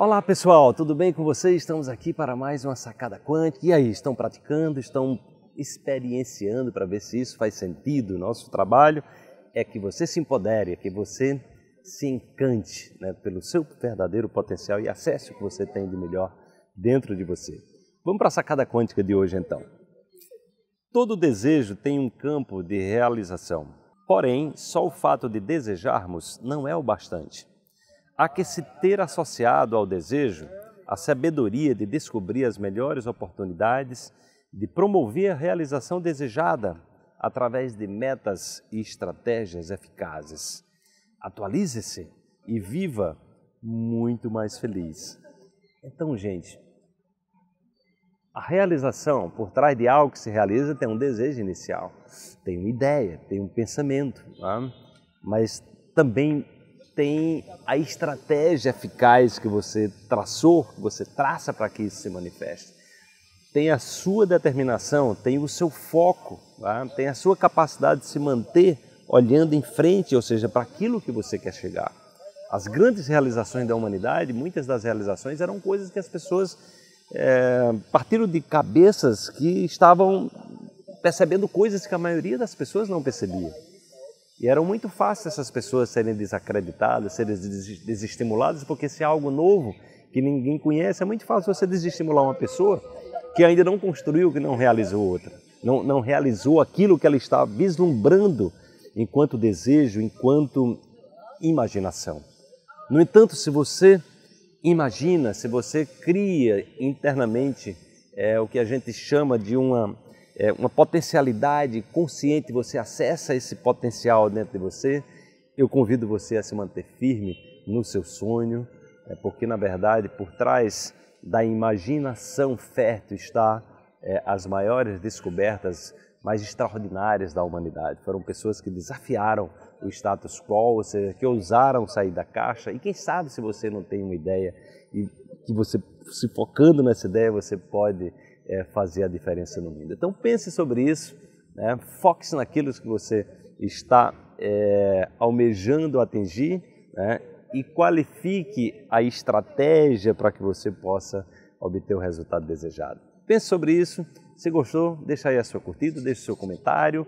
Olá pessoal, tudo bem com vocês? Estamos aqui para mais uma sacada quântica. E aí, estão praticando, estão experienciando para ver se isso faz sentido? Nosso trabalho é que você se empodere, é que você se encante né, pelo seu verdadeiro potencial e acesse o que você tem de melhor dentro de você. Vamos para a sacada quântica de hoje então. Todo desejo tem um campo de realização, porém, só o fato de desejarmos não é o bastante. Há que se ter associado ao desejo a sabedoria de descobrir as melhores oportunidades de promover a realização desejada através de metas e estratégias eficazes. Atualize-se e viva muito mais feliz. Então, gente, a realização, por trás de algo que se realiza, tem um desejo inicial, tem uma ideia, tem um pensamento, tá? mas também tem a estratégia eficaz que você traçou, que você traça para que isso se manifeste. Tem a sua determinação, tem o seu foco, tá? tem a sua capacidade de se manter olhando em frente, ou seja, para aquilo que você quer chegar. As grandes realizações da humanidade, muitas das realizações eram coisas que as pessoas é, partiram de cabeças que estavam percebendo coisas que a maioria das pessoas não percebia. E eram muito fácil essas pessoas serem desacreditadas, serem desestimuladas, porque se é algo novo que ninguém conhece, é muito fácil você desestimular uma pessoa que ainda não construiu, que não realizou outra, não, não realizou aquilo que ela está vislumbrando enquanto desejo, enquanto imaginação. No entanto, se você imagina, se você cria internamente é, o que a gente chama de uma é uma potencialidade consciente, você acessa esse potencial dentro de você, eu convido você a se manter firme no seu sonho, é porque na verdade por trás da imaginação fértil está é, as maiores descobertas mais extraordinárias da humanidade. Foram pessoas que desafiaram o status quo, ou seja, que ousaram sair da caixa. E quem sabe se você não tem uma ideia e que você se focando nessa ideia você pode é, fazer a diferença no mundo. Então pense sobre isso, né? foque-se naquilo que você está é, almejando atingir né? e qualifique a estratégia para que você possa obter o resultado desejado. Pense sobre isso. Se gostou, deixa aí a sua curtida, deixe o seu comentário,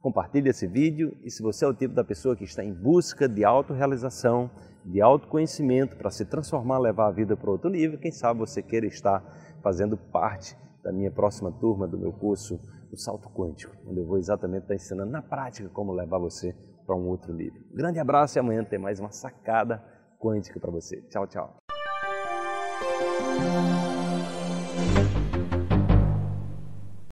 compartilhe esse vídeo e se você é o tipo da pessoa que está em busca de autorrealização, de autoconhecimento para se transformar, levar a vida para outro nível, quem sabe você queira estar fazendo parte da minha próxima turma do meu curso O Salto Quântico, onde eu vou exatamente estar ensinando na prática como levar você para um outro nível. Um grande abraço e amanhã tem mais uma sacada quântica para você. Tchau, tchau.